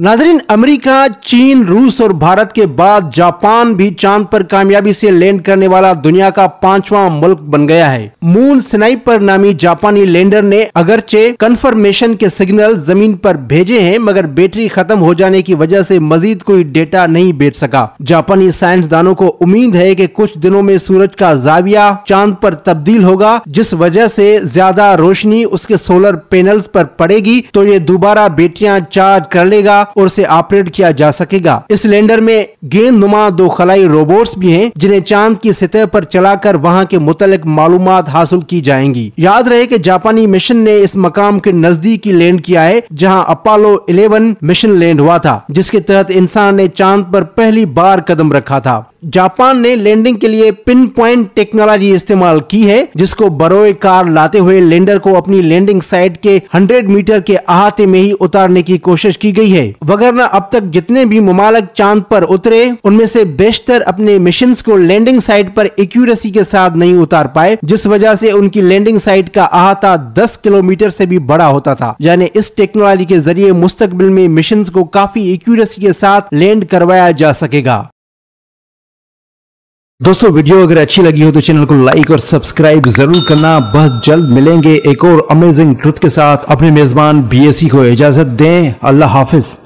नाजरीन अमेरिका चीन रूस और भारत के बाद जापान भी चांद पर कामयाबी से लैंड करने वाला दुनिया का पांचवा मुल्क बन गया है मून स्नाइपर नामी जापानी लैंडर ने अगरचे कंफर्मेशन के सिग्नल जमीन पर भेजे हैं मगर बैटरी खत्म हो जाने की वजह से मजीद कोई डेटा नहीं भेज सका जापानी साइंसदानों को उम्मीद है की कुछ दिनों में सूरज का जाविया चांद पर तब्दील होगा जिस वजह से ज्यादा रोशनी उसके सोलर पैनल पर पड़ेगी तो ये दोबारा बैटरिया चार्ज कर लेगा और उसे ऑपरेट किया जा सकेगा इस लैंडर में गेंद नुमा दो खलाई रोबोट भी है जिन्हें चांद की सतह चला चलाकर वहाँ के मुतल मालूम हासिल की जाएंगी याद रहे की जापानी मिशन ने इस मकाम के नजदीक ही लैंड किया है जहाँ अपोलो इलेवन मिशन लैंड हुआ था जिसके तहत इंसान ने चांद पर पहली बार कदम रखा था जापान ने लैंडिंग के लिए पिन पॉइंट टेक्नोलॉजी इस्तेमाल की है जिसको बरोए कार लाते हुए लैंडर को अपनी लैंडिंग साइट के 100 मीटर के अहाते में ही उतारने की कोशिश की गई है वगरना अब तक जितने भी ममालक चांद पर उतरे उनमें से बेशतर अपने मिशन को लैंडिंग साइट पर एक्यूरेसी के साथ नहीं उतार पाए जिस वजह से उनकी लैंडिंग साइट का अहाता 10 किलोमीटर से भी बड़ा होता था यानी इस टेक्नोलॉजी के जरिए मुस्तकबिल में मिशन को काफी एक्यूरेसी के साथ लैंड करवाया जा सकेगा दोस्तों वीडियो अगर अच्छी लगी हो तो चैनल को लाइक और सब्सक्राइब जरूर करना बहुत जल्द मिलेंगे एक और अमेजिंग ट्रुथ के साथ अपने मेजबान बीएससी को इजाजत दें अल्लाह हाफिज़